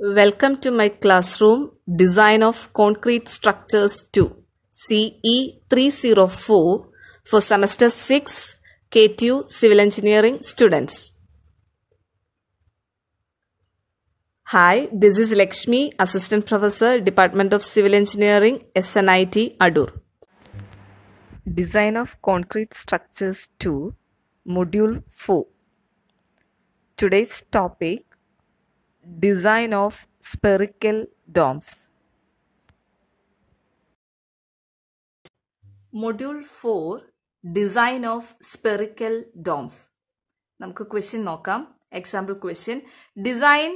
Welcome to my classroom Design of Concrete Structures 2 CE 304 for semester 6 KTU Civil Engineering students. Hi, this is Lakshmi, Assistant Professor, Department of Civil Engineering, SNIT, Adur. Design of Concrete Structures 2 Module 4 Today's topic design of spherical domes. Module 4 Design of Spherical Domes നമുക്ക് question നോക്കാം example question design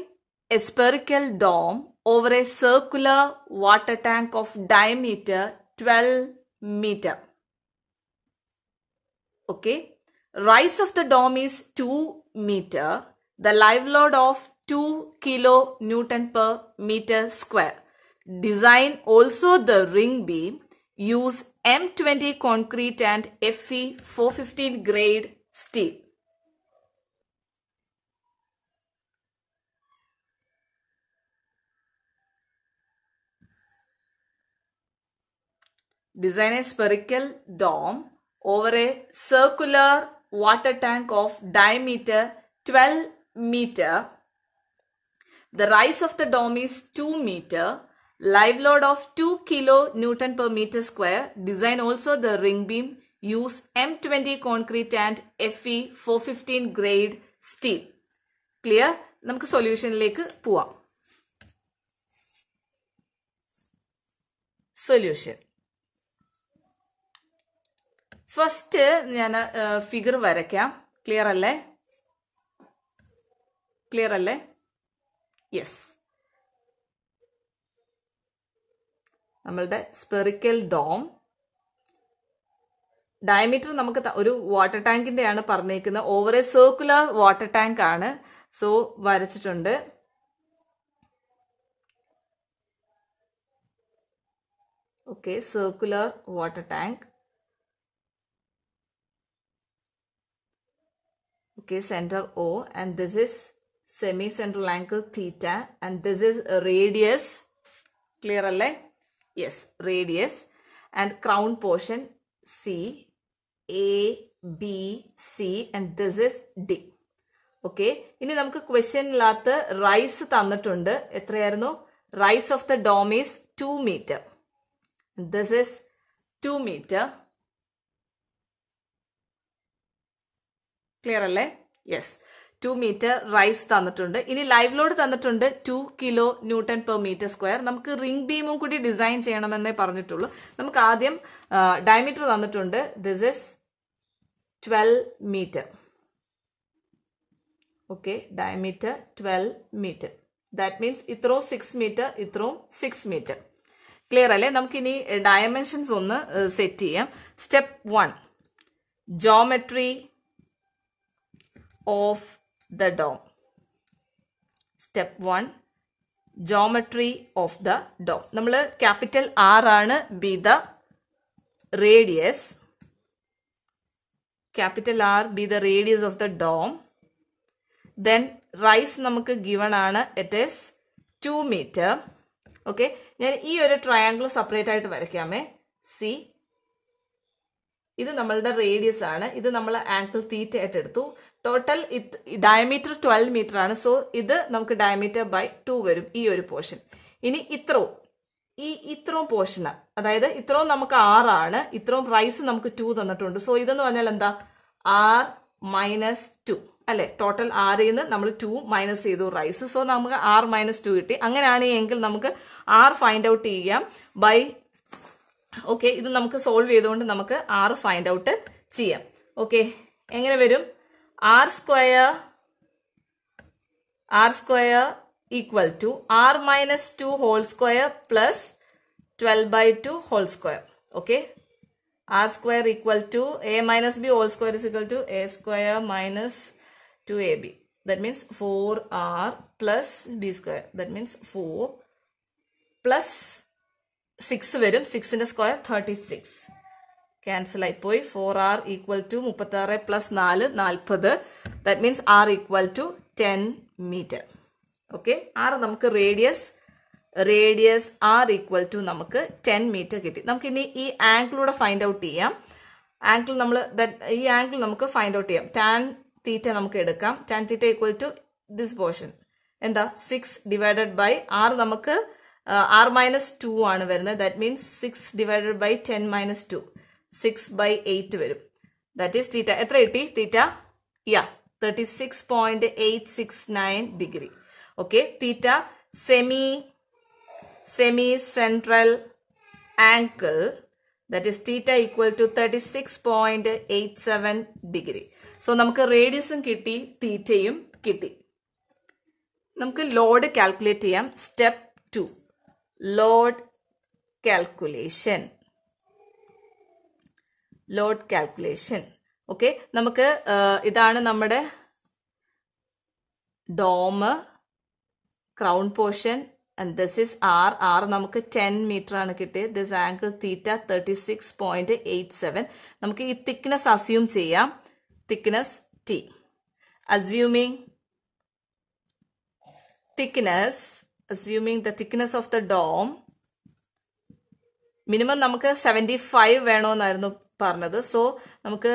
a spherical dome over a circular water tank of diameter twelve metre okay rise of the dome is two metre the live load of 2 kilo Newton per meter square. Design also the ring beam. Use M20 concrete and FE 415 grade steel. Design a spherical dome over a circular water tank of diameter 12 meter The rise of the dome is 2 meter. Live load of 2 kilo Newton per meter square. Design also the ring beam. Use M20 concrete and FE 415 grade steel. Clear? നമുക്ക് സൊല്യൂഷനിലേക്ക് പോവാം solution first ഞാൻ figure വരയ്ക്കാം clear അല്ലേ clear അല്ലേ yes നമ്മളുടെ spherical dome diameter നമുക്ക് ഒരു വാട്ടർ ടാങ്കിന്റെയാണ് പറഞ്ഞേക്കുന്നത് over a circular water tank ആണ് സോ വരച്ചിട്ടുണ്ട് okay circular water tank okay centre O and this is semicentral angle theta and this is radius. Clear alle? Yes, radius and crown portion C, A, B, C and this is D. Okay ഇനി നമുക്ക് ക്വസ്റ്റ്യനിനകത്ത് rise തന്നിട്ടുണ്ട് എത്രയായിരുന്നു rise of the dome is two metre this is two metre clear അല്ലേ yes two metre rise തന്നിട്ടുണ്ട് ഇനി live load തന്നിട്ടുണ്ട് two kilo newton per metre square നമുക്ക് റിംഗ് ബീമും കൂടി ഡിസൈൻ ചെയ്യണമെന്നേ പറഞ്ഞിട്ടുള്ളൂ നമുക്ക് ആദ്യം ഡയമീറ്റർ തന്നിട്ടുണ്ട് this is twelve metre okay diameter twelve metre that means ഇത്രയും സിക്സ് മീറ്റർ ഇത്രയും സിക്സ് മീറ്റർ ക്ലിയർ അല്ലേ നമുക്കിനി ഡയമെൻഷൻസ് ഒന്ന് സെറ്റ് ചെയ്യാം step one geometry of the dome. Step 1 geometry of the dome നമ്മൾ ക്യാപിറ്റൽ ആർ ആണ് be the radius capital R be the radius of the dome then rise നമുക്ക് given ആണ് it is two metre okay ഞാൻ ഈ ഒരു triangle separate ആയിട്ട് വരയ്ക്കാമേ C ഇത് നമ്മളുടെ റേഡിയസ് ആണ് ഇത് നമ്മൾ ആംഗിൾ തീറ്റ ആയിട്ട് എടുത്തു ടോട്ടൽ ഡയമീറ്റർ ട്വൽവ് മീറ്റർ ആണ് സോ ഇത് നമുക്ക് ഡയമീറ്റർ ബൈ ടു വരും ഈ ഒരു പോർഷൻ ഇനി ഇത്രയും ഈ ഇത്രയും പോർഷന് അതായത് ഇത്രയും നമുക്ക് ആറാണ് ഇത്രയും റൈസ് നമുക്ക് ടു തന്നിട്ടുണ്ട് സോ ഇതെന്ന് പറഞ്ഞാൽ എന്താ ആർ മൈനസ് ടു അല്ലെ ടോട്ടൽ ആറിൽ നിന്ന് നമ്മൾ ടു മൈനസ് ചെയ്തു റൈസ് സോ നമുക്ക് ആർ മൈനസ് ടു കിട്ടി അങ്ങനെയാണെങ്കിൽ നമുക്ക് ആർ ഫൈൻഡ് ഔട്ട് ചെയ്യാം ബൈ ഓക്കെ ഇത് നമുക്ക് സോൾവ് ചെയ്തുകൊണ്ട് നമുക്ക് ആർ ഫൈൻഡ് ഔട്ട് ചെയ്യാം ഓക്കെ എങ്ങനെ വരും r square r square equal to r minus 2 whole square plus 12 by 2 whole square. Okay. r square equal to a minus b whole square is equal to a square minus 2ab. That means 4r plus b square. That means 4 plus 6 വരും സിക്സിൻ്റെ square thirty six cancel ആയിപ്പോയി four R equal to മുപ്പത്തി ആറ് plus നാല് നാൽപ്പത് that means R equal to ten metre okay R നമുക്ക് radius radius R equal to നമുക്ക് ten metre കിട്ടി നമുക്ക് ഇനി ഈ ആംഗിളൂടെ ഫൈൻഡ് ഔട്ട് ചെയ്യാം ആംഗിൾ നമ്മൾ ഈ ആംഗിൾ നമുക്ക് ഫൈൻഡ് ഔട്ട് ചെയ്യാം ടാൻ തീറ്റ നമുക്ക് എടുക്കാം tan theta equal to this portion എന്താ സിക്സ് ഡിവൈഡഡ് ബൈ ആർ നമുക്ക് ആർ മൈനസ് ടു ആണ് വരുന്നത് that means six divided by ten minus two six by eight വരും ദാറ്റ് ഈസ് തീറ്റ എത്ര കിട്ടി തീറ്റ യാ thirty six point eight six nine degree okay theta semi semi central angle that is theta equal to thirty six point eight seven degree so നമുക്ക് റേഡിയസും കിട്ടി തീറ്റയും കിട്ടി നമുക്ക് ലോഡ് കാൽക്കുലേറ്റ് ചെയ്യാം step two load calculation load calculation okay നമുക്ക് ഇതാണ് നമ്മുടെ dome crown portion and this is R R നമുക്ക് ടെൻ മീറ്റർ ആണ് കിട്ടിയത് this angle theta thirty six point eight seven നമുക്ക് ഈ തിക്നെസ് അസ്യൂം ചെയ്യാം thickness T assuming thickness assuming the thickness of the dome minimum നമുക്ക് seventy five വേണമെന്നായിരുന്നു പറഞ്ഞത് so നമുക്ക്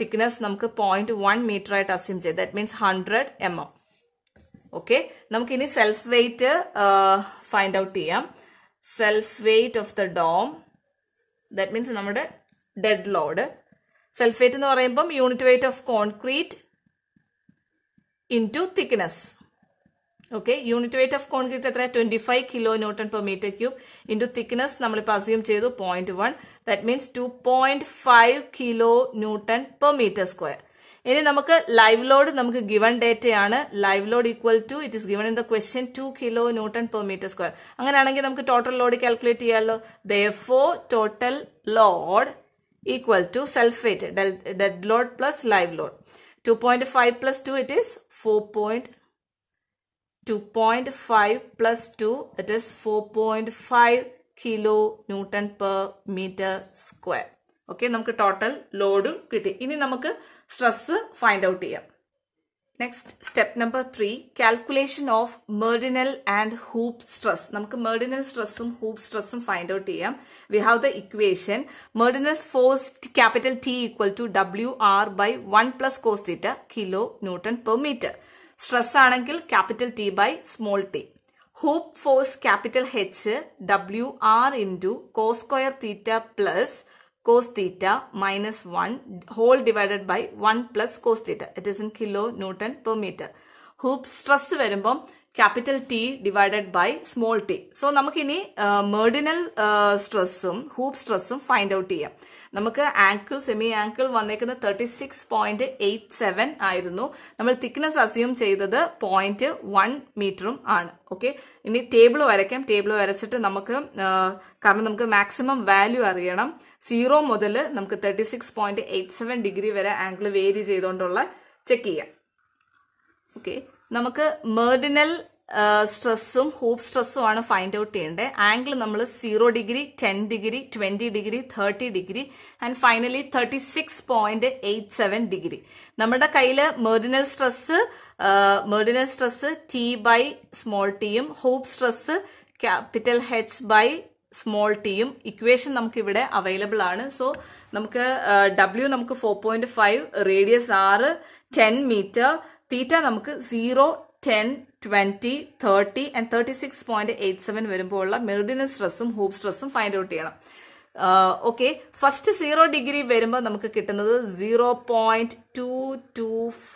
തിക്നെസ് നമുക്ക് പോയിന്റ് വൺ മീറ്റർ ആയിട്ട് അസ്യൂം ചെയ്ത് that means hundred M M okay നമുക്കിനി സെൽഫ് വെയിറ്റ് ഫൈൻഡ് ഔട്ട് ചെയ്യാം self weight of the dome that means നമ്മുടെ ഡെഡ് ലോഡ് സെൽഫ് വെയിറ്റ് എന്ന് പറയുമ്പം unit weight of concrete in thickness okay unit weight of concrete എത്ര twenty five kilo newton per metre cube into thickness നമ്മളിപ്പോൾ assume ചെയ്തു point one that means two point five kilo newton per metre square ഇനി നമുക്ക് live load നമുക്ക് given ഡേറ്റയാണ് live load equal to it is given in the question two kilo newton per metre square അങ്ങനെയാണെങ്കിൽ നമുക്ക് total load calculate ചെയ്യാമല്ലോ the total load equal to self self weight dead load plus live load two point five plus two it is four point 2.5 plus 2, that is 4.5 kilo newton per metre square okay നമുക്ക് total ലോഡും കിട്ടി ഇനി നമുക്ക് stress find out ചെയ്യാം next step number three calculation of meridional and hoop stress നമുക്ക് meridional സ്ട്രെസ്സും hoop സ്ട്രെസ്സും find out ചെയ്യാം we have the equation meridional force capital T equal to W R by one plus cos theta kilo newton per metre stress ആണെങ്കിൽ capital T by small T hoop force capital H W R into cos square theta plus cos theta minus one whole divided by one plus cos theta it is in kilo newton per metre hoop stress വരുമ്പം capital T divided by small T so നമുക്കിനി meridional സ്ട്രെസ്സും hoop സ്ട്രെസ്സും find out ചെയ്യാം നമുക്ക് angle semi angle വന്നേക്കുന്നത് thirty six point eight seven ആയിരുന്നു നമ്മൾ thickness assume ചെയ്തത് പോയിന്റ് വൺ മീറ്ററും ആണ് ഓക്കെ ഇനി ടേബിൾ വരയ്ക്കാം ടേബിൾ വരച്ചിട്ട് നമുക്ക് കാരണം നമുക്ക് മാക്സിമം വാല്യൂ അറിയണം സീറോ മുതൽ നമുക്ക് thirty six point eight seven degree വരെ ആംഗിൾ വേരി ചെയ്തുകൊണ്ടുള്ള ചെക്ക് ചെയ്യാം ഓക്കെ നമുക്ക് മെർഡിനൽ സ്ട്രെസ്സും ഹൂപ്പ് സ്ട്രെസ്സും ആണ് ഫൈൻഡ് ഔട്ട് ചെയ്യേണ്ടത് ആംഗിൾ നമ്മൾ zero degree ten degree twenty degree thirty degree and finally thirty six point eight seven degree നമ്മുടെ കയ്യിൽ meridional stress meridional stress T by small ടിയും hoop stress capital H by small ടിയും equation നമുക്ക് ഇവിടെ available ആണ് so നമുക്ക് W നമുക്ക് four point five radius ആറ് ടെൻ മീറ്റർ തീറ്റ നമുക്ക് zero ten twenty thirty and thirty six point eight seven വരുമ്പോൾ ഉള്ള മെറിഡിനൽ സ്ട്രെസ്സും ഹൂപ്പ് സ്ട്രെസ്സും ഫൈൻഡ് ഔട്ട് ചെയ്യണം ഓക്കെ ഫസ്റ്റ് സീറോ ഡിഗ്രി വരുമ്പോൾ നമുക്ക് കിട്ടുന്നത് zero point two two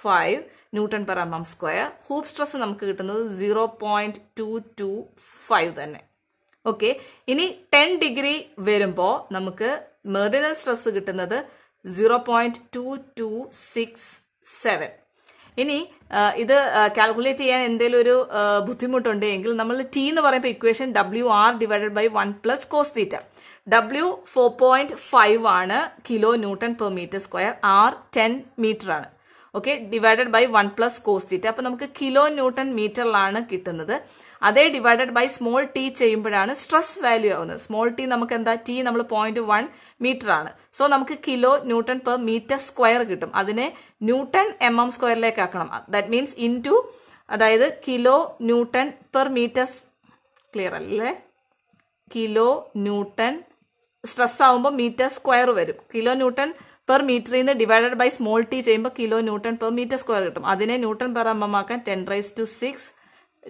five newton per M M square hoop stress നമുക്ക് കിട്ടുന്നത് zero point two two five തന്നെ ഓക്കെ ഇനി ടെൻ ഡിഗ്രി വരുമ്പോൾ നമുക്ക് മെറിഡിനൽ സ്ട്രെസ് കിട്ടുന്നത് zero point two two six seven ഇനി ഇത് കാൽക്കുലേറ്റ് ചെയ്യാൻ എന്തെങ്കിലും ഒരു ബുദ്ധിമുട്ടുണ്ട് എങ്കിൽ നമ്മൾ ടി എന്ന് പറയുമ്പോൾ equation W R divided by one plus cos theta W four point five ആണ് kilo newton per metre square R ten metre ആണ് okay divided by one plus cos theta അപ്പൊ നമുക്ക് കിലോ ന്യൂട്ടൺ മീറ്ററിലാണ് കിട്ടുന്നത് അതേ divided by small T ചെയ്യുമ്പോഴാണ് stress value ആവുന്നത് small T നമുക്ക് എന്താ ടി നമ്മൾ പോയിന്റ് വൺ മീറ്റർ ആണ് സോ നമുക്ക് kilo newton per metre square കിട്ടും അതിനെ ന്യൂട്ടൺ എം എം സ്ക്വയറിലേക്ക് ആക്കണം ദാറ്റ് മീൻസ് ഇൻ അതായത് kilo newton per metre clear അല്ലേ കിലോ ന്യൂട്ടൺ സ്ട്രെസ് ആവുമ്പോൾ മീറ്റർ സ്ക്വയർ വരും കിലോ ന്യൂട്ടൺ പെർ മീറ്ററിൽ നിന്ന് ഡിവൈഡഡ് ബൈ സ്മോൾ ടി ചെയ്യുമ്പോൾ kilo newton per metre square കിട്ടും അതിനെ ന്യൂട്ടൺ പെർ എം എം ആക്കാൻ ten raise to six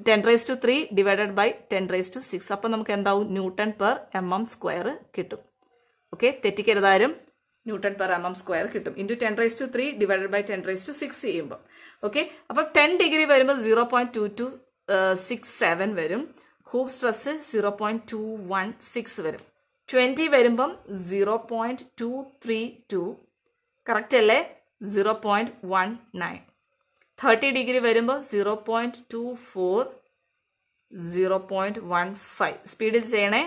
ten raise to three divided by ten raise to six അപ്പം നമുക്ക് എന്താവും newton per M M square കിട്ടും okay തെറ്റിക്കരുതാരും newton per M M square കിട്ടും into ten raise to three divided by ten raise to six ചെയ്യുമ്പോൾ okay അപ്പം ten degree വരുമ്പോൾ zero point two two six seven വരും hoop stress zero point two one six വരും twenty വരുമ്പം zero point two three two correct അല്ലേ zero point one nine thirty degree വരുമ്പോൾ zero point two four zero point one five സ്പീഡിൽ ചെയ്യണേ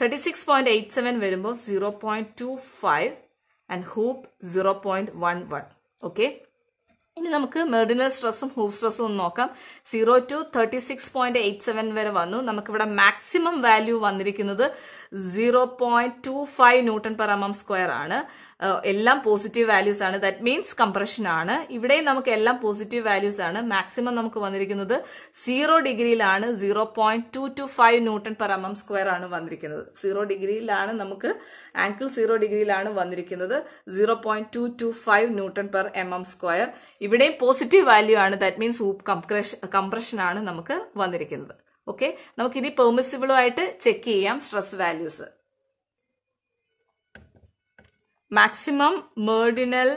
thirty six point eight seven വരുമ്പോൾ zero point two five and hoop zero point one one okay ഇനി നമുക്ക് meridional സ്ട്രെസ്സും hoop സ്ട്രെസ്സും ഒന്ന് നോക്കാം zero to thirty six point eight seven വരെ വന്നു നമുക്കിവിടെ മാക്സിമം വാല്യൂ വന്നിരിക്കുന്നത് zero point two five newton per M M square ആണ് എല്ലാം പോസിറ്റീവ് വാല്യൂസ് ആണ് ദാറ്റ് മീൻസ് കംപ്രഷൻ ആണ് ഇവിടെ നമുക്ക് എല്ലാം പോസിറ്റീവ് വാല്യൂസ് ആണ് മാക്സിമം നമുക്ക് വന്നിരിക്കുന്നത് സീറോ ഡിഗ്രിയിലാണ് zero point two two five newton per M M square ആണ് വന്നിരിക്കുന്നത് സീറോ ഡിഗ്രിയിലാണ് നമുക്ക് ആങ്കിൾ സീറോ ഡിഗ്രിയിലാണ് വന്നിരിക്കുന്നത് zero point two two five newton per M M square ഇവിടെയും പോസിറ്റീവ് വാല്യൂ ആണ് ദാറ്റ് മീൻസ് കംപ്രഷൻ ആണ് നമുക്ക് വന്നിരിക്കുന്നത് ഓക്കെ നമുക്കിനി പെർമിസിബിളുമായിട്ട് ചെക്ക് ചെയ്യാം stress values maximum meridional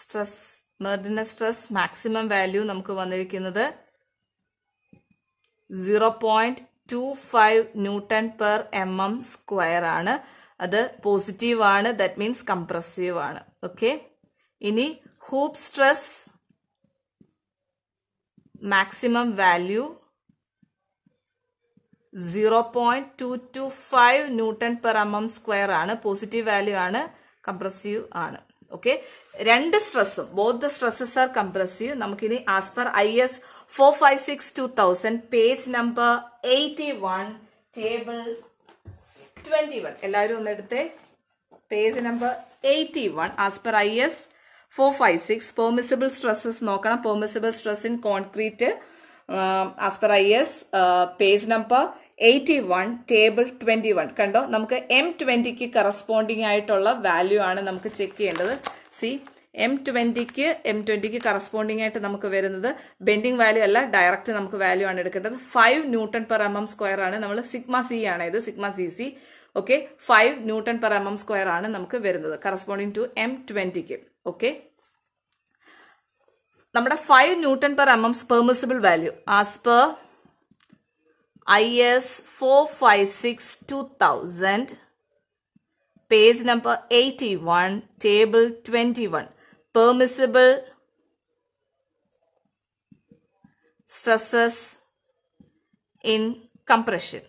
stress meridional stress maximum value നമുക്ക് വന്നിരിക്കുന്നത് zero point two five newton per M M square ആണ് അത് പോസിറ്റീവ് ആണ് ദറ്റ് മീൻസ് കംപ്രസീവ് ആണ് ഓക്കെ ഇനി hoop stress maximum value zero point two two five newton per M M square ആണ് positive value ആണ് compressive ആണ് okay രണ്ട് സ്ട്രെസ്സും both the stresses are compressive നമുക്കിനി as per I S four five six two thousand page number eighty one table twenty one എല്ലാവരും ഒന്നെടുത്തേ page number eighty one as per I S four five six permissible stresses നോക്കണം permissible stress in concrete as per I S page number eighty one table twenty one കണ്ടോ നമുക്ക് M ട്വന്റിക്ക് corresponding ആയിട്ടുള്ള വാല്യൂ ആണ് നമുക്ക് ചെക്ക് ചെയ്യേണ്ടത് C M ട്വന്റിക്ക് എം ട്വന്റിക്ക് കറസ്പോണ്ടിങ് ആയിട്ട് നമുക്ക് വരുന്നത് ബെൻഡിങ് വാല്യൂ അല്ല ഡയറക്റ്റ് നമുക്ക് വാല്യൂ ആണ് എടുക്കേണ്ടത് five newton per M M square ആണ് നമ്മൾ സിഗ്മ സി ആണ് ഇത് sigma C C okay five newton per M M square ആണ് നമുക്ക് വരുന്നത് കറസ്പോണ്ടിങ് ടു എം ട്വന്റിക്ക് ഓക്കെ നമ്മുടെ five newton per M M permissible value as per IS 456 2000 page number 81 table 21 permissible stresses in compression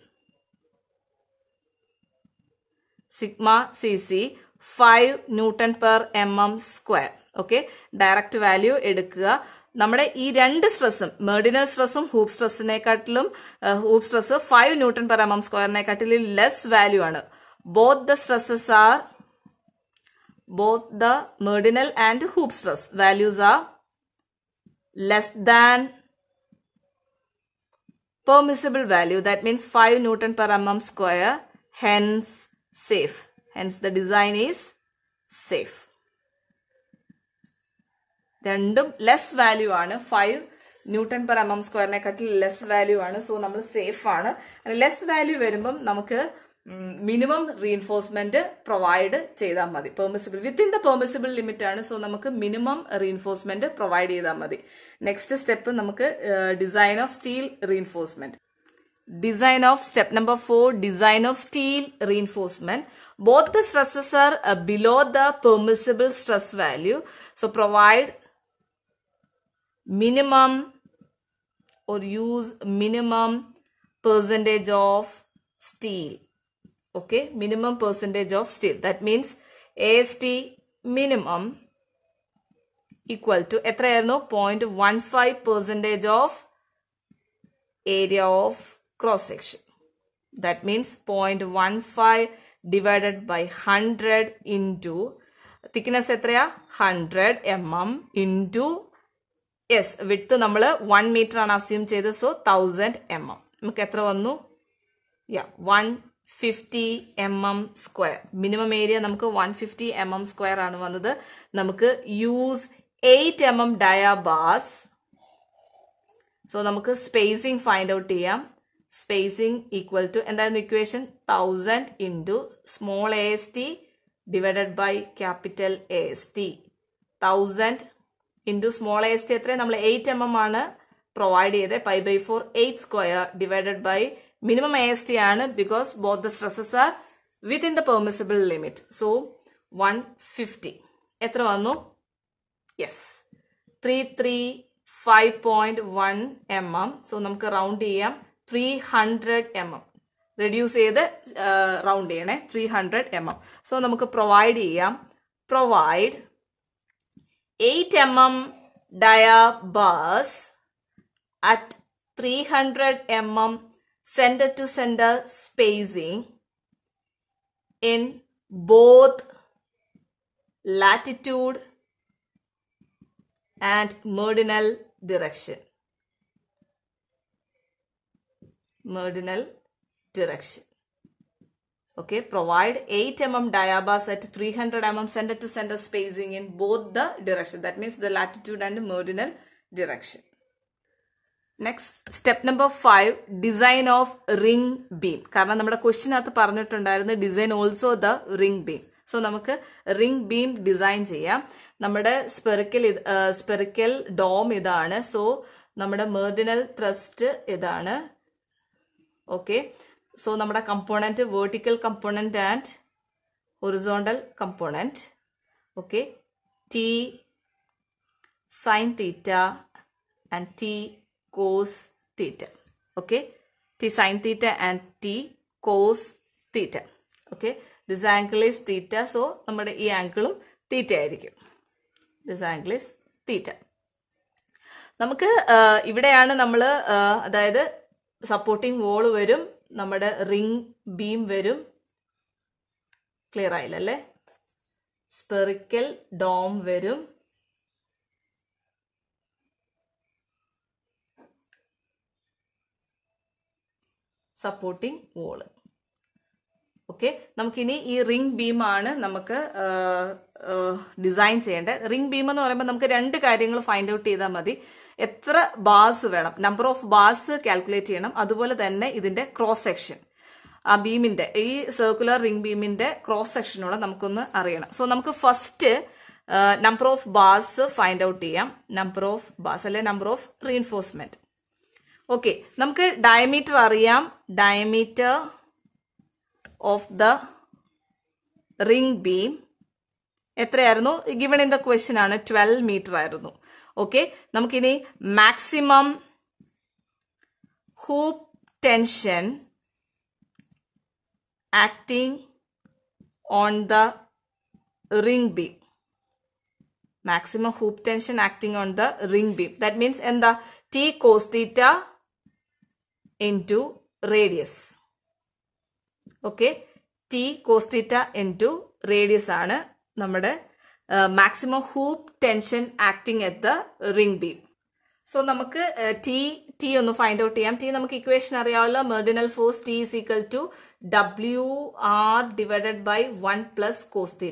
sigma cc 5 newton per mm square okay direct value eduക്കുക നമ്മുടെ ഈ രണ്ട് സ്ട്രെസ്സും മെർഡിനൽ സ്ട്രെസ്സും hoop സ്ട്രെസ്സിനെക്കാട്ടിലും hoop stress five newton per M M സ്ക്വയറിനെക്കാട്ടിലും less value ആണ് both the stresses are both the meridional and hoop stress values are less than permissible value that means 5 newton per mm square hence safe hence the design is safe രണ്ടും less value ആണ് five newton per M M സ്ക്വയറിനെക്കാട്ടിൽ less value ആണ് so നമ്മൾ safe ആണ് less value വരുമ്പം നമുക്ക് minimum reinforcement provide ചെയ്താൽ മതി permissible within the permissible limit ആണ് സോ നമുക്ക് മിനിമം റീഎൻഫോഴ്സ്മെന്റ് പ്രൊവൈഡ് ചെയ്താൽ മതി നെക്സ്റ്റ് സ്റ്റെപ്പ് നമുക്ക് design of steel reinforcement design of step number 4 design of steel reinforcement both the stresses are uh, below the permissible stress value so provide minimum or use minimum percentage of steel. Okay, minimum percentage of steel. That means AST minimum equal to percentage of area of cross section. That means 0.15 divided by 100 into thickness 100 mm into yes with നമ്മൾ one metre ആണ് assume ചെയ്തത് so thousand M M നമുക്ക് എത്ര വന്നു yeah one fifty M M square minimum area നമുക്ക് one fifty M M square ആണ് വന്നത് നമുക്ക് use eight M M dia bars so നമുക്ക് സ്പേസിംഗ് ഫൈൻഡ് ഔട്ട് ചെയ്യാം സ്പേസിംഗ് ഈക്വൽ ടു എന്തായിരുന്നു equation thousand into small A S T divided by capital A S T thousand into smallest എത്ര നമ്മൾ eight M M ആണ് provide ചെയ്തത് five by four eight square divided by minimum A S T ആണ് because both the stresses are within the permissible limit so one fifty എത്ര വന്നു yes three three five point one M M so നമുക്ക് round ചെയ്യാം three hundred M M reduce ചെയ്ത് round ചെയ്യണേ three hundred M M so നമുക്ക് provide ചെയ്യാം provide 8 mm dia bars at 300 mm center to center spacing in both latitude and meridional direction. Meridional direction. Okay, provide 8 mm diabars at 300 mm center to center spacing in both the direction. That means the latitude and meridional direction. Next step number five design of ring beam കാരണം നമ്മുടെ ക്വസ്റ്റിനകത്ത് പറഞ്ഞിട്ടുണ്ടായിരുന്നു design also the ring beam so നമുക്ക് ring beam design ചെയ്യാം നമ്മുടെ spherical spherical dome ഇതാണ് so നമ്മുടെ meridional thrust ഇതാണ് ഓക്കെ സോ നമ്മുടെ component vertical component and horizontal component okay T sine theta and T cos theta okay T sine theta and T cos theta okay this angle is theta so നമ്മുടെ ഈ ആംഗിളും തീറ്റ ആയിരിക്കും this angle is തീറ്റ നമുക്ക് uh, ഇവിടെയാണ് നമ്മൾ uh, അതായത് supporting wall വരും നമ്മുടെ റിംഗ് ബീം വരും ക്ലിയർ ആയില്ലേ സ്പെറിക്കൽ ഡോം വരും സപ്പോർട്ടിംഗ് വോള് ഓക്കെ നമുക്കിനി ഈ റിംഗ് ബീമാണ് നമുക്ക് ഡിസൈൻ ചെയ്യേണ്ടത് റിംഗ് ബീം എന്ന് പറയുമ്പോൾ നമുക്ക് രണ്ട് കാര്യങ്ങൾ ഫൈൻഡ് ഔട്ട് ചെയ്താൽ മതി എത്ര ബാസ് വേണം നമ്പർ ഓഫ് ബാസ് കാൽക്കുലേറ്റ് ചെയ്യണം അതുപോലെ തന്നെ ഇതിന്റെ ക്രോസ് സെക്ഷൻ ആ ബീമിന്റെ ഈ സർക്കുലർ റിംഗ് ബീമിന്റെ ക്രോസ് സെക്ഷനോടെ നമുക്കൊന്ന് അറിയണം സോ നമുക്ക് first number of bars find out ചെയ്യാം നമ്പർ ഓഫ് ബാസ് അല്ലെ നമ്പർ ഓഫ് റീഎൻഫോഴ്സ്മെന്റ് ഓക്കെ നമുക്ക് ഡയമീറ്റർ അറിയാം diameter of the ring beam എത്രയായിരുന്നു ഗിവൺ ഇൻ ദ ക്വസ്റ്റ്യൻ ആണ് ട്വൽവ് മീറ്റർ ആയിരുന്നു ഓക്കെ നമുക്കിനി maximum hoop tension acting on the ring beam maximum hoop tension acting on the ring beam that means എന്താ T cos theta into radius okay T cos theta into radius ആണ് നമ്മുടെ maximum hoop tension acting at the ring beam. So നമുക്ക് T T ഒന്ന് find out ചെയ്യാം T നമുക്ക് equation അറിയാവല്ലോ meridional force T is equal to W R divided by one plus cos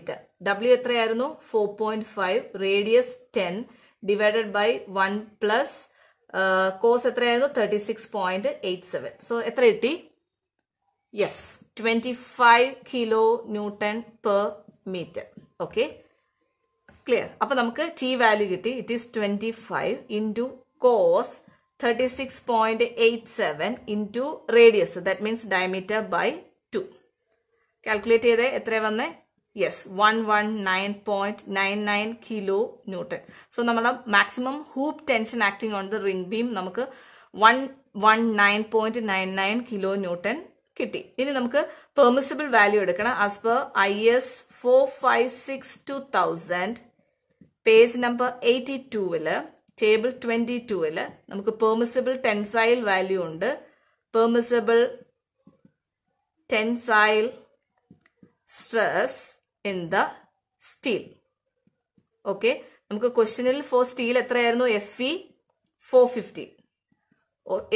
W എത്രയായിരുന്നു four point five radius ten divided by one plus cos എത്രയായിരുന്നു thirty six point eight seven so എത്ര കിട്ടി yes twenty five kilo newton per metre okay clear അപ്പൊ നമുക്ക് T value കിട്ടി it is twenty five into cos thirty six point eight seven into radius that means diameter by two calculate ചെയ്തേ എത്ര വന്നേ yes one one nine point nine nine kilo newton so നമ്മുടെ maximum hoop tension acting on the ring beam നമുക്ക് one one nine point nine nine kilo newton കിട്ടി ഇനി നമുക്ക് permissible value എടുക്കണം as per I S four five six two thousand page number eighty ടൂവിൽ table twenty ടൂവിൽ നമുക്ക് permissible tensile value ഉണ്ട് permissible tensile stress in the steel okay നമുക്ക് ക്വസ്റ്റിനിൽ ഫോർ സ്റ്റീൽ എത്രയായിരുന്നു F E four fifteen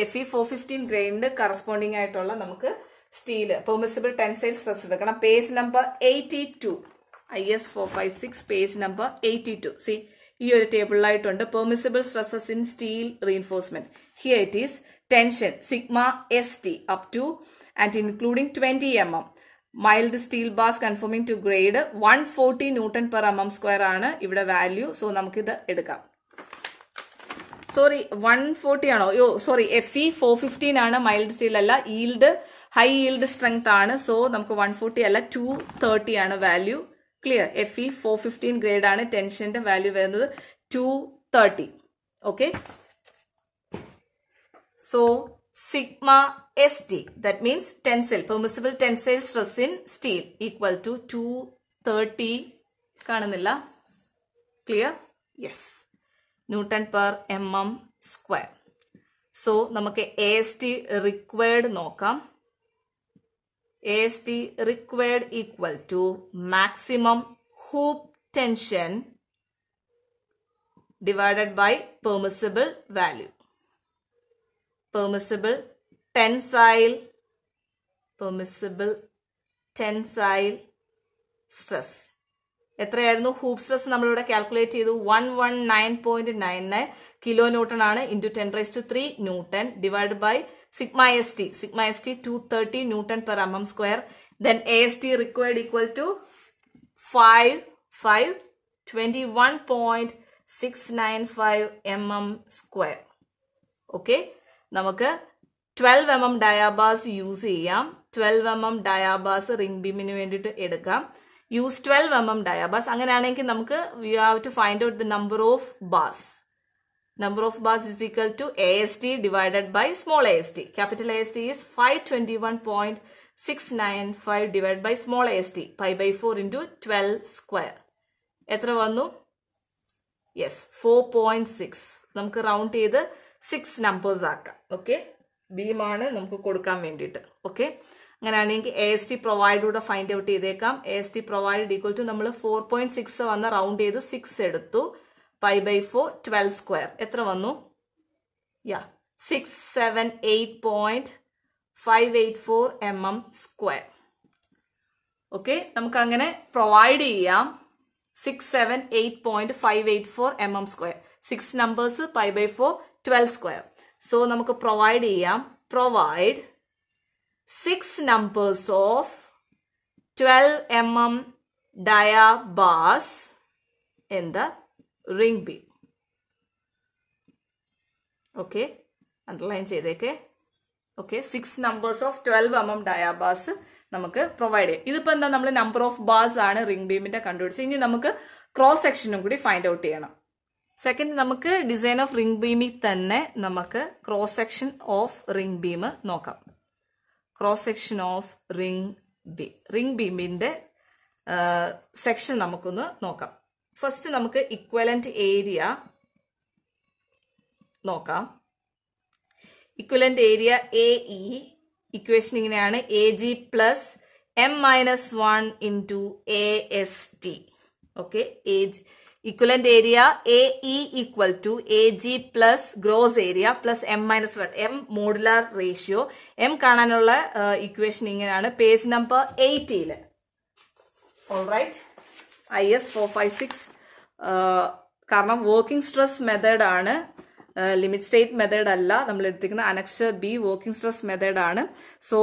F E four fifteen ഗ്രേഡിന് corresponding ആയിട്ടുള്ള നമുക്ക് സ്റ്റീൽ പെർമിസിബിൾ ടെൻസൈൽ സ്ട്രെസ് എടുക്കണം page number eighty two I S four five six page number eighty two see ഈ ഒരു ടേബിളിലായിട്ടുണ്ട് permissible stresses in steel reinforcement here it is tension sigma S T up to and including twenty M M mild steel bars conforming to grade one forty newton per M M square ആണ് ഇവിടെ value so നമുക്കിത് എടുക്കാം sorry one forty ആണോ യോ sorry F E four fifteen ആണ് mild steel അല്ല yield high yield strength ആണ് so നമുക്ക് വൺ ഫോർട്ടി അല്ല ടു തേർട്ടി ആണ് value clear F E four fifteen ആണ് ടെൻഷന്റെ വാല്യൂ വരുന്നത് two thirty okay so sigma S T that means tensile permissible tensile stress in steel equal to two thirty കാണുന്നില്ല clear yes newton per M M square so നമുക്ക് A S T required നോക്കാം AST required equal to maximum hoop tension divided by permissible value. Permissible tensile, permissible tensile stress. എത്രയായിരുന്നു hoop stress നമ്മളിവിടെ calculate ചെയ്തു one one nine point nine nine kilo newton ആണ് into ten raise to three newton divide by sigma ST. Sigma ST 230 Newton per mm square. Then AST required equal to 5, 5, 21.695 mm square. Okay. നമുക്ക് twelve M M dia bars use ചെയ്യാം twelve M M dia bars ring ബീമിന് വേണ്ടിയിട്ട് എടുക്കാം use twelve M M dia bars അങ്ങനെയാണെങ്കിൽ നമുക്ക് we have to find out the number of bars number of bars is equal to AST divided by small AST. Capital AST is 521.695 divided by small AST. Pi by 4 into 12 square. എത്ര വന്നു yes four point six നമുക്ക് round ചെയ്ത് six numbers ആക്കാം okay ബീമാണ് നമുക്ക് കൊടുക്കാൻ വേണ്ടിയിട്ട് okay അങ്ങനെയാണെങ്കിൽ എ എസ് ടി പ്രൊവൈഡൂടെ ഫൈൻഡ് ഔട്ട് ചെയ്തേക്കാം A S T provide equal to നമ്മൾ ഫോർ പോയിന്റ് സിക്സ് വന്ന് റൗണ്ട് ചെയ്ത് സിക്സ് എടുത്തു five by four twelve square എത്ര വന്നു yeah six seven eight point five eight four M M square okay നമുക്ക് അങ്ങനെ പ്രൊവൈഡ് ചെയ്യാം six seven eight point five eight four M M square six numbers five by four twelve square so നമുക്ക് provide ചെയ്യാം provide six numbers of twelve M M dia bars in the ring B okay underline ചെയ്തേക്കെ okay six numbers of twelve M M dia bars നമുക്ക് provide ചെയ്യാം ഇതിപ്പോ എന്താ നമ്മൾ number of bars ആണ് ring ബീമിന്റെ കണ്ടുപിടിച്ചത് ഇനി നമുക്ക് ക്രോസ് സെക്ഷനും കൂടി ഫൈൻഡ് ഔട്ട് ചെയ്യണം സെക്കൻഡ് നമുക്ക് ഡിസൈൻ ഓഫ് റിംഗ് ബീമിൽ തന്നെ നമുക്ക് cross section of ring beam നോക്കാം cross section of ring beam ring ബീമിന്റെ സെക്ഷൻ നമുക്കൊന്ന് നോക്കാം ഫസ്റ്റ് നമുക്ക് ഇക്വലന്റ് ഏരിയ നോക്കാം equivalent area A E equation ഇങ്ങനെയാണ് A G plus M minus one into A S T okay A area A E equal to A G plus gross area plus M minus one M modular ratio M കാണാനുള്ള equation uh, ഇങ്ങനെയാണ് page number എയ്റ്റിയിൽ all right I S four five six കാരണം working stress മെത്തേഡാണ് limit state method അല്ല നമ്മൾ എടുത്തിരിക്കുന്ന annexure B working stress method ആണ് so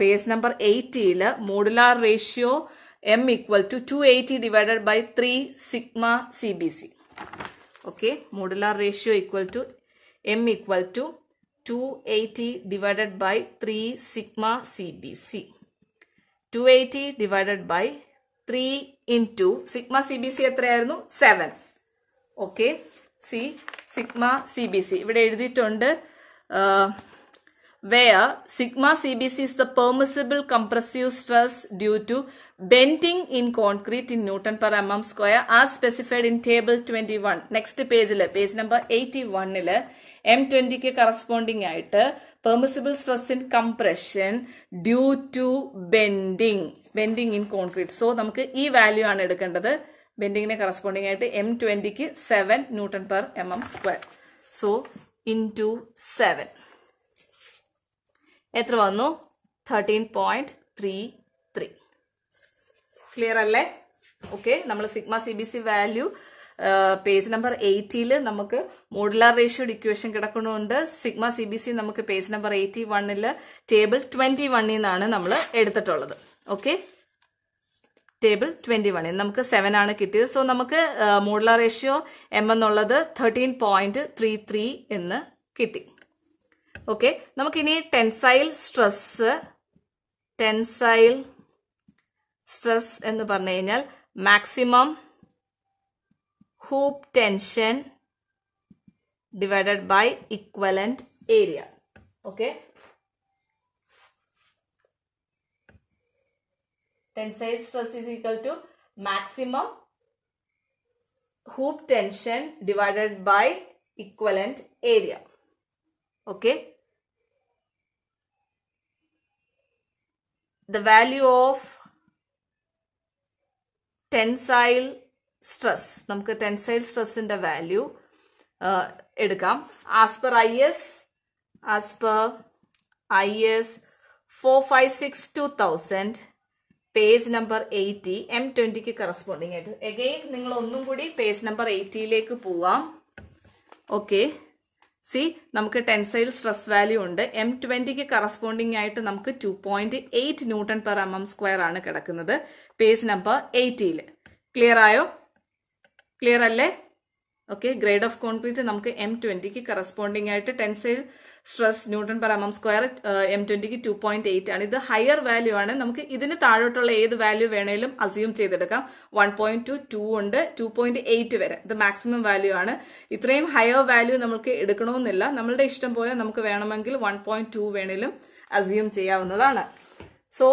page number എയ്റ്റിയിൽ modular ratio M equal to two eighty divided by three sigma C B C okay modular ratio equal to M equal to two eighty divided by three sigma C B C two eighty divided by three into sigma C B C എത്രയായിരുന്നു seven okay C sigma C B C ഇവിടെ എഴുതിയിട്ടുണ്ട് where sigma C B C is the permissible compressive stress due to bending in concrete in newton per M M square ആ specified in table twenty one next പേജിൽ page number eighty വണ്ണില് M ട്വന്റിക്ക് corresponding ആയിട്ട് permissible stress in compression due to bending bending in concrete so നമുക്ക് ഈ value ആണ് എടുക്കേണ്ടത് ബെൻഡിങ്ങിന് കറസ്പോണ്ടിങ് ആയിട്ട് എം ട്വന്റിക്ക് seven newton per M M square so into seven എത്ര വന്നു thirteen point three three clear അല്ലേ ഓക്കെ നമ്മൾ sigma C B C value page number എയ്റ്റിയിൽ നമുക്ക് മോഡുലാർ റേഷ്യോഡ് ഇക്വേഷൻ കിടക്കുന്നുണ്ട് സിഗ്മ സി ബി സി നമുക്ക് പേജ് നമ്പർ എയ്റ്റി വണ്ണില് ടേബിൾ ട്വന്റി വണ്ണിൽ നിന്നാണ് നമ്മൾ എടുത്തിട്ടുള്ളത് ഓക്കെ ടേബിൾ ട്വന്റി വണ്ണിൽ നമുക്ക് സെവൻ ആണ് കിട്ടിയത് സോ നമുക്ക് മോഡുലാർ റേഷ്യോ എം എന്നുള്ളത് തേർട്ടീൻ പോയിന്റ് ത്രീ ത്രീ എന്ന് കിട്ടി ഓക്കെ നമുക്കിനി ടെൻസൈൽ സ്ട്രെസ് ടെൻസൈൽ സ്ട്രെസ് എന്ന് പറഞ്ഞു കഴിഞ്ഞാൽ maximum hoop tension divided by equivalent area. Okay. Tensile stress is equal to maximum hoop tension divided by equivalent area. Okay. The value of tensile stress നമുക്ക് tensile സ്ട്രെസ്സിന്റെ value എടുക്കാം as per I S as per I S four five six two thousand page number eighty M ട്വന്റിക്ക് corresponding ആയിട്ട് again നിങ്ങൾ ഒന്നും കൂടി പേജ് നമ്പർ എയ്റ്റിയിലേക്ക് പോവാം ഓക്കെ സി നമുക്ക് ടെൻസൈൽ സ്ട്രെസ് വാല്യൂ ഉണ്ട് എം ട്വന്റിക്ക് കറസ്പോണ്ടിങ് ആയിട്ട് നമുക്ക് two point eight newton per M M square ആണ് കിടക്കുന്നത് പേജ് നമ്പർ എയ്റ്റിയിൽ ക്ലിയർ ആയോ ക്ലിയർ അല്ലേ ഓക്കെ ഗ്രേഡ് ഓഫ് കോൺക്രീറ്റ് നമുക്ക് എം ട്വന്റിക്ക് കറസ്പോണ്ടിങ് ആയിട്ട് tensile stress newton per M square M ട്വന്റിക്ക് ടു പോയിന്റ് എയ്റ്റ് ആണ് ഇത് ഹയർ വാല്യൂ ആണ് നമുക്ക് ഇതിന് താഴോട്ടുള്ള ഏത് വാല്യൂ വേണേലും അസ്യൂം ചെയ്തെടുക്കാം വൺ പോയിന്റ് ടു ടു ഉണ്ട് ടു പോയിന്റ് എയ്റ്റ് വരെ ഇത് മാക്സിമം വാല്യൂ ആണ് ഇത്രയും ഹയർ വാല്യൂ നമുക്ക് എടുക്കണമെന്നില്ല നമ്മളുടെ ഇഷ്ടം പോലെ നമുക്ക് വേണമെങ്കിൽ വൺ പോയിന്റ് ടു വേണേലും അസ്യൂം ചെയ്യാവുന്നതാണ് സോ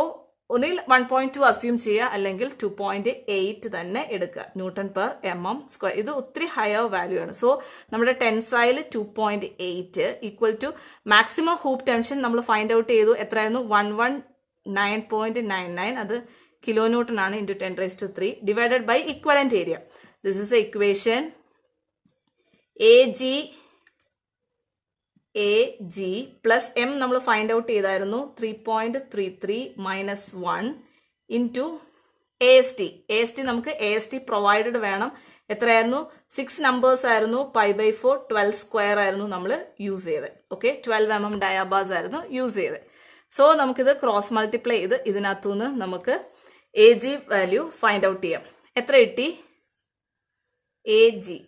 ഒന്നിൽ വൺ പോയിന്റ് ടു അസ്യൂം ചെയ്യുക അല്ലെങ്കിൽ ടു പോയിന്റ് എയ്റ്റ് തന്നെ എടുക്കുക newton per M M square ഇത് ഒത്തിരി ഹയർ വാല്യൂ ആണ് സോ നമ്മുടെ tensile two point eight equal to maximum hoop tension നമ്മൾ ഫൈൻഡ് ഔട്ട് ചെയ്തു എത്രയായിരുന്നു one one nine point nine nine അത് കിലോ ന്യൂട്ടൺ ആണ് into ten raise to three divided by equivalent area this is A equation A G A G plus M നമ്മൾ find out ചെയ്തായിരുന്നു three point three three minus one to A S T A S T നമുക്ക് A S T provided വേണം എത്രയായിരുന്നു six numbers ആയിരുന്നു pi by four twelve square ആയിരുന്നു നമ്മൾ use ചെയ്തത് okay twelve M M dia bars ആയിരുന്നു use ചെയ്തത് so നമുക്കിത് ക്രോസ് മൾട്ടിപ്ലൈ ചെയ്ത് ഇതിനകത്തുനിന്ന് നമുക്ക് A G value find out ചെയ്യാം എത്ര കിട്ടി A G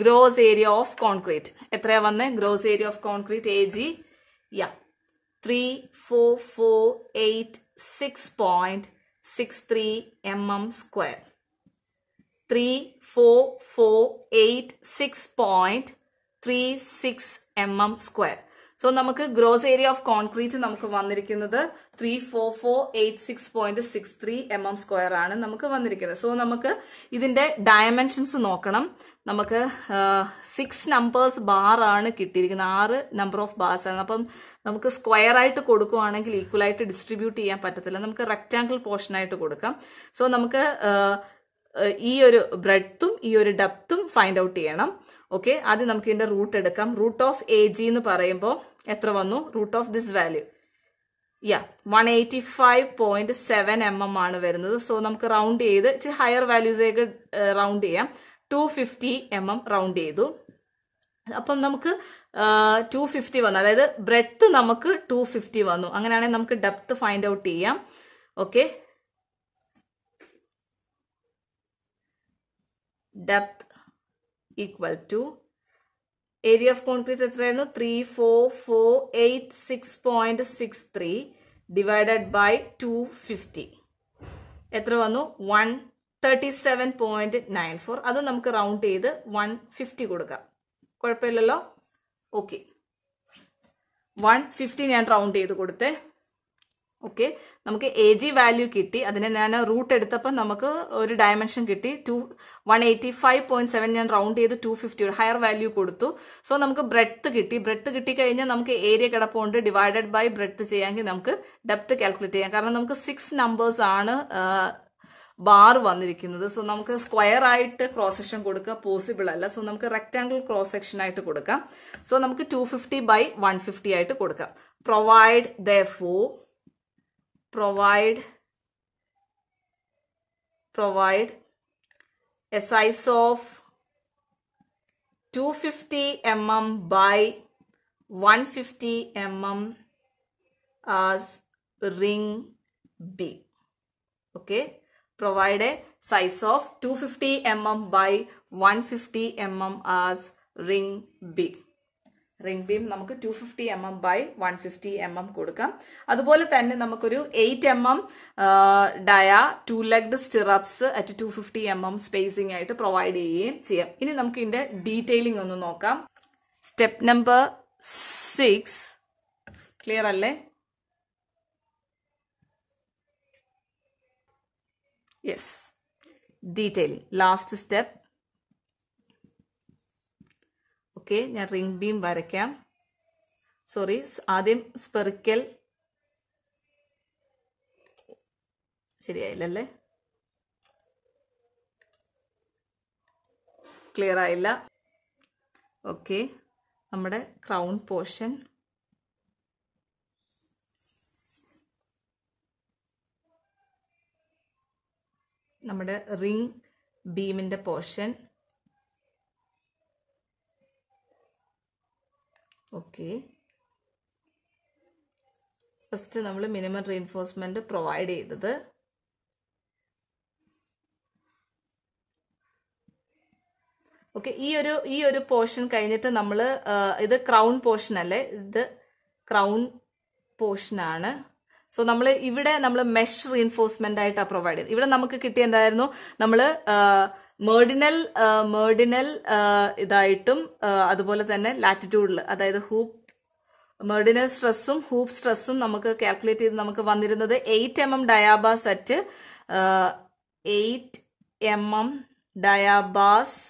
gross area of concrete എത്രയാ വന്ന് gross area of concrete A G yeah three four four eight six point six three M M square three four four eight six point three six M M square so നമുക്ക് gross area of concrete നമുക്ക് വന്നിരിക്കുന്നത് three four four eight six point six three M M square ആണ് നമുക്ക് വന്നിരിക്കുന്നത് so നമുക്ക് ഇതിന്റെ dimensions നോക്കണം നമുക്ക് സിക്സ് നമ്പേഴ്സ് ബാർ ആണ് കിട്ടിയിരിക്കുന്നത് ആറ് നമ്പർ ഓഫ് ബാർസ് ആണ് അപ്പം നമുക്ക് സ്ക്വയർ ആയിട്ട് കൊടുക്കുവാണെങ്കിൽ ഈക്വൽ ആയിട്ട് ഡിസ്ട്രിബ്യൂട്ട് ചെയ്യാൻ പറ്റത്തില്ല നമുക്ക് റെക്റ്റാങ്കിൾ പോർഷൻ ആയിട്ട് കൊടുക്കാം സോ നമുക്ക് ഈ ഒരു ബ്രെഡ്ത്തും ഈ ഒരു ഡെപ്തും ഫൈൻഡ് ഔട്ട് ചെയ്യണം ഓക്കെ ആദ്യം നമുക്ക് ഇതിന്റെ റൂട്ട് എടുക്കാം റൂട്ട് ഓഫ് എ ജി എന്ന് പറയുമ്പോൾ എത്ര വന്നു root of this value yeah one eighty five point seven M M ആണ് വരുന്നത് സോ നമുക്ക് റൗണ്ട് ചെയ്ത് ഇച്ചിരി ഹയർ വാല്യൂസിലേക്ക് റൗണ്ട് ചെയ്യാം two fifty M M round ചെയ്തു അപ്പം നമുക്ക് ടു ഫിഫ്റ്റി വന്നു അതായത് ബ്രെഡ്ത്ത് നമുക്ക് ടു ഫിഫ്റ്റി വന്നു അങ്ങനെയാണെങ്കിൽ നമുക്ക് ഡെപ്ത് ഫൈൻഡ് ഔട്ട് ചെയ്യാം okay depth equal to area of concrete എത്രയായിരുന്നു three four four eight six point six three divided by two fifty എത്ര വന്നു one thirty seven point nine four അത് നമുക്ക് റൗണ്ട് ചെയ്ത് വൺ ഫിഫ്റ്റി കൊടുക്കാം കുഴപ്പമില്ലല്ലോ okay one fifty ഞാൻ round ചെയ്ത് കൊടുത്തേ ഓക്കെ നമുക്ക് എ ജി വാല്യൂ കിട്ടി അതിനെ ഞാൻ റൂട്ട് എടുത്തപ്പോൾ നമുക്ക് ഒരു ഡയമെൻഷൻ കിട്ടി two one eighty five point seven ഞാൻ റൗണ്ട് ചെയ്ത് ടു ഫിഫ്റ്റി ഹയർ വാല്യൂ കൊടുത്തു സോ നമുക്ക് ബ്രെഡ്ത്ത് കിട്ടി ബ്രെഡ്ത്ത് കിട്ടിക്കഴിഞ്ഞാൽ നമുക്ക് ഏരിയ കിടപ്പുണ്ട് ഡിവൈഡഡ് ബൈ ബ്രെഡ്ത്ത് ചെയ്യാമെങ്കിൽ നമുക്ക് ഡെപ്ത് കാൽക്കുലേറ്റ് ചെയ്യാം കാരണം നമുക്ക് സിക്സ് നമ്പേഴ്സ് ആണ് ബാർ വന്നിരിക്കുന്നത് സോ നമുക്ക് സ്ക്വയർ ആയിട്ട് ക്രോസ് സെക്ഷൻ കൊടുക്കുക പോസിബിൾ അല്ല സോ നമുക്ക് റെക്ടാംഗിൾ ക്രോസ് സെക്ഷൻ ആയിട്ട് കൊടുക്കാം സോ നമുക്ക് two fifty by one fifty ആയിട്ട് കൊടുക്കാം provide the for provide provide a size of 250 mm by 150 mm as ring B okay provide a size of 250 mm by 150 mm as ring beam. Ring beam നമുക്ക് two fifty M M by one fifty M M കൊടുക്കാം അതുപോലെ തന്നെ നമുക്കൊരു eight M M dia two legged stirrups at two fifty M M spacing ആയിട്ട് provide ചെയ്യുകയും ചെയ്യാം ഇനി നമുക്ക് ഇതിന്റെ ഡീറ്റെയിലിംഗ് ഒന്ന് നോക്കാം സ്റ്റെപ്പ് നമ്പർ സിക്സ് ക്ലിയർ അല്ലേ Yes. Detailing. Last step. Okay ഞാൻ റിംഗ് ബീം വരയ്ക്കാം സോറി ആദ്യം സ്പെറിക്കൽ ശരിയായില്ലല്ലേ ക്ലിയർ ആയില്ല ഓക്കെ നമ്മുടെ ക്രൗൺ പോർഷൻ നമ്മുടെ റിംഗ് ബീമിൻ്റെ പോർഷൻ ഓക്കെ ഫസ്റ്റ് നമ്മൾ മിനിമം റീൻഫോഴ്സ്മെൻറ്റ് പ്രൊവൈഡ് ചെയ്തത് ഓക്കെ ഈ ഒരു ഈ ഒരു പോർഷൻ കഴിഞ്ഞിട്ട് നമ്മൾ ഇത് ക്രൗൺ പോർഷൻ അല്ലേ ഇത് ക്രൗൺ പോർഷനാണ് സോ നമ്മൾ ഇവിടെ നമ്മൾ മെഷ് റീഎൻഫോഴ്സ്മെന്റ് ആയിട്ടാണ് പ്രൊവൈഡ് ചെയ്ത് ഇവിടെ നമുക്ക് കിട്ടിയ എന്തായിരുന്നു നമ്മൾ മേർഡിനൽ മേർഡിനൽ ഇതായിട്ടും അതുപോലെ തന്നെ ലാറ്റിറ്റ്യൂഡിൽ അതായത് ഹൂപ്പ് മേർഡിനൽ സ്ട്രെസ്സും ഹൂപ്പ് സ്ട്രെസ്സും നമുക്ക് കാൽക്കുലേറ്റ് ചെയ്ത് നമുക്ക് വന്നിരുന്നത് eight M M dia bars at eight M M dia bars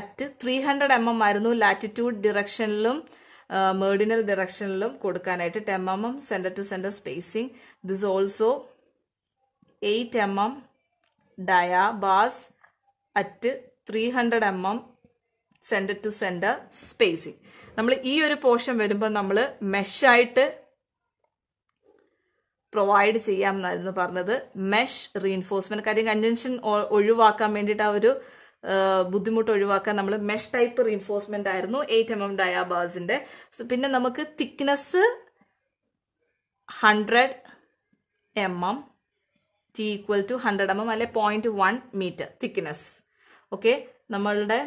at three hundred M M ആയിരുന്നു ലാറ്റിറ്റ്യൂഡ് ഡിറക്ഷനിലും മേർഡിനൽ ഡയറക്ഷനിലും കൊടുക്കാനായിട്ട് ten M M centre to centre spacing this also eight M M bars at three hundred M M centre to centre spacing നമ്മൾ ഈ ഒരു portion വരുമ്പോൾ നമ്മൾ മെഷായിട്ട് provide ചെയ്യാം എന്നായിരുന്നു പറഞ്ഞത് മെഷ് റീൻഫോഴ്സ്മെന്റ് കാര്യം കൺജൻഷൻ ഒഴിവാക്കാൻ വേണ്ടിയിട്ട് ആ ഒരു ബുദ്ധിമുട്ട് ഒഴിവാക്കാൻ നമ്മൾ മെഷ് ടൈപ്പ് റീൻഫോഴ്സ്മെന്റ് ആയിരുന്നു എയ്റ്റ് എം എം ഡയാബാസിന്റെ പിന്നെ നമുക്ക് thickness hundred M M T equal to hundred M M അല്ലെ point one metre thickness okay നമ്മളുടെ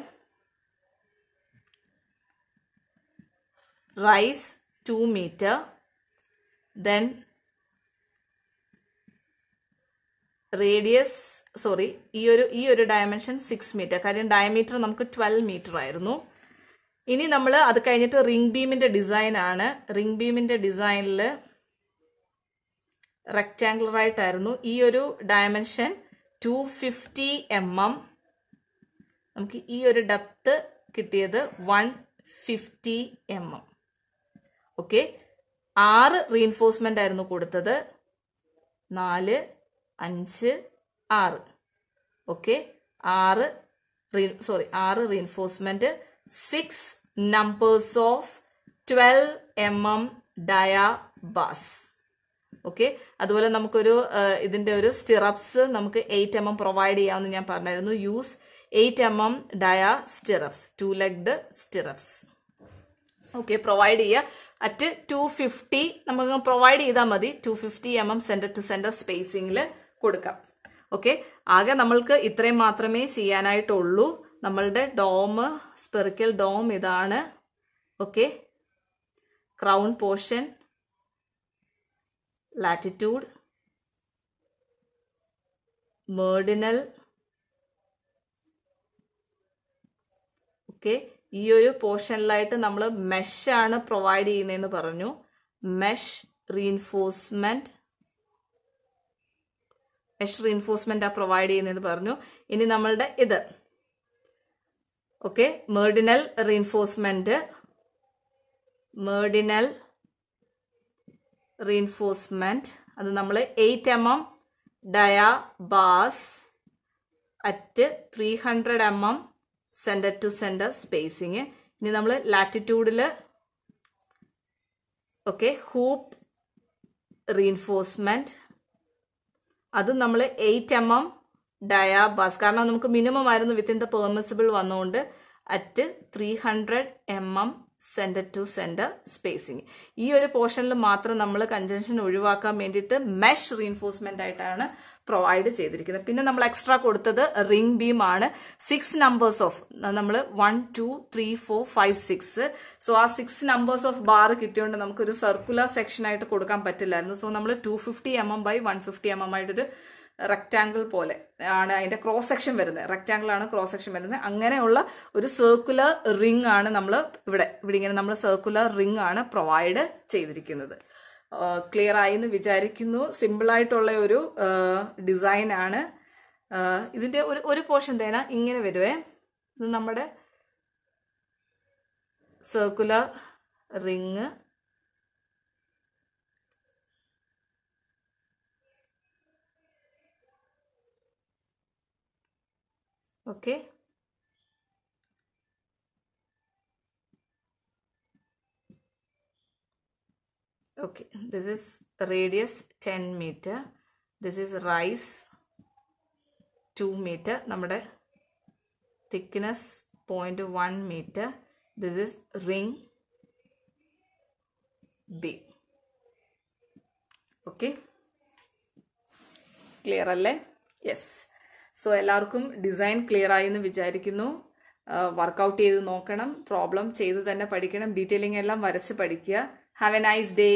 rise two metre then radius sorry ഈ ഒരു ഈ ഒരു ഡയമെൻഷൻ സിക്സ് മീറ്റർ കാര്യം ഡയമീറ്റർ നമുക്ക് ട്വൽവ് മീറ്റർ ആയിരുന്നു ഇനി നമ്മൾ അത് കഴിഞ്ഞിട്ട് റിംഗ് ബീമിന്റെ ഡിസൈൻ ആണ് റിംഗ് ബീമിന്റെ ഡിസൈനിൽ റെക്ടാംഗുലർ ആയിട്ടായിരുന്നു ഈ ഒരു dimension two fifty M M നമുക്ക് ഈ ഒരു ഡെപ്ത് കിട്ടിയത് one fifty M M okay ആറ് റീൻഫോഴ്സ്മെന്റ് ആയിരുന്നു കൊടുത്തത് നാല് അഞ്ച് ആറ് ഓക്കെ ആറ് സോറി ആറ് reinforcement six numbers of twelve M M bars okay അതുപോലെ നമുക്കൊരു ഇതിന്റെ ഒരു സ്റ്റിറപ്സ് നമുക്ക് എയ്റ്റ് എം എം പ്രൊവൈഡ് ചെയ്യാമെന്ന് ഞാൻ പറഞ്ഞായിരുന്നു use eight M M dia stirrups two legged stirrups okay provide ചെയ്യുക അറ്റ് ടു ഫിഫ്റ്റി നമുക്ക് പ്രൊവൈഡ് ചെയ്താൽ മതി two fifty M M centre to centre സ്പേസിംഗിൽ കൊടുക്കാം ഓക്കെ ആകെ നമ്മൾക്ക് ഇത്രയും മാത്രമേ ചെയ്യാനായിട്ടുള്ളൂ നമ്മളുടെ ഡോം സ്പെറിക്കൽ ഡോം ഇതാണ് okay crown portion latitude meridional okay ഈ ഒരു പോർഷനിലായിട്ട് നമ്മൾ മെഷ് ആണ് പ്രൊവൈഡ് ചെയ്യുന്നതെന്ന് പറഞ്ഞു mesh reinforcement mesh reinforcement provide ചെയ്യുന്നത് പറഞ്ഞു ഇനി നമ്മളുടെ ഇത് okay meridional reinforcement meridional reinforcement അത് നമ്മൾ eight M M dia bars at three hundred M M centre to centre spacing ഇനി നമ്മൾ ലാറ്റിറ്റ്യൂഡിൽ ഓക്കെ ഹൂപ്പ് റീൻഫോഴ്സ്മെന്റ് അത് നമ്മൾ എയ്റ്റ് എം എം ഡയാബാസ് കാരണം നമുക്ക് മിനിമം ആയിരുന്നു വിത്തിൻ ദ പെർമിസിബിൾ വന്നുകൊണ്ട് at three hundred M M centre to centre spacing ഈ ഒരു പോർഷനിൽ മാത്രം നമ്മൾ കഞ്ചൻഷൻ ഒഴിവാക്കാൻ വേണ്ടിയിട്ട് മെഷ് റീൻഫോഴ്സ്മെന്റ് ആയിട്ടാണ് പ്രൊവൈഡ് ചെയ്തിരിക്കുന്നത് പിന്നെ നമ്മൾ എക്സ്ട്രാ കൊടുത്തത് റിംഗ് ബീം ആണ് സിക്സ് നമ്പേഴ്സ് ഓഫ് നമ്മൾ one two three four five six so ആ സിക്സ് നമ്പേഴ്സ് ഓഫ് ബാർ കിട്ടിയോണ്ട് നമുക്കൊരു സർക്കുലർ സെക്ഷൻ ആയിട്ട് കൊടുക്കാൻ പറ്റില്ലായിരുന്നു സോ നമ്മൾ two fifty M M by one fifty M M ആയിട്ടൊരു റെക്റ്റാങ്കിൾ പോലെ ആണ് അതിന്റെ ക്രോസ് സെക്ഷൻ വരുന്നത് റെക്റ്റാങ്കിൾ ആണ് ക്രോസ് സെക്ഷൻ വരുന്നത് അങ്ങനെയുള്ള ഒരു സർക്കുലർ റിംഗ് ആണ് നമ്മൾ ഇവിടെ ഇവിടെ ഇങ്ങനെ നമ്മൾ സർക്കുലർ റിംഗ് ആണ് പ്രൊവൈഡ് ചെയ്തിരിക്കുന്നത് ക്ലിയർ ആയി എന്ന് വിചാരിക്കുന്നു സിമ്പിളായിട്ടുള്ള ഒരു ഡിസൈൻ ആണ് ഇതിന്റെ ഒരു ഒരു പോർഷൻ തേന ഇങ്ങനെ വരുവേ ഇത് നമ്മുടെ circular ring okay okay this is radius 10 meter this is rise 2 meter നമ്മുടെ thickness point one metre this is ring B okay clear അല്ലേ യെസ് സോ എല്ലാവർക്കും ഡിസൈൻ ക്ലിയർ ആയി എന്ന് വിചാരിക്കുന്നു വർക്ക്ഔട്ട് ചെയ്ത് നോക്കണം പ്രോബ്ലം ചെയ്ത് തന്നെ പഠിക്കണം ഡീറ്റെയിലിംഗ് എല്ലാം വരച്ച് പഠിക്കുക ഹാവ് എ നൈസ് ഡേ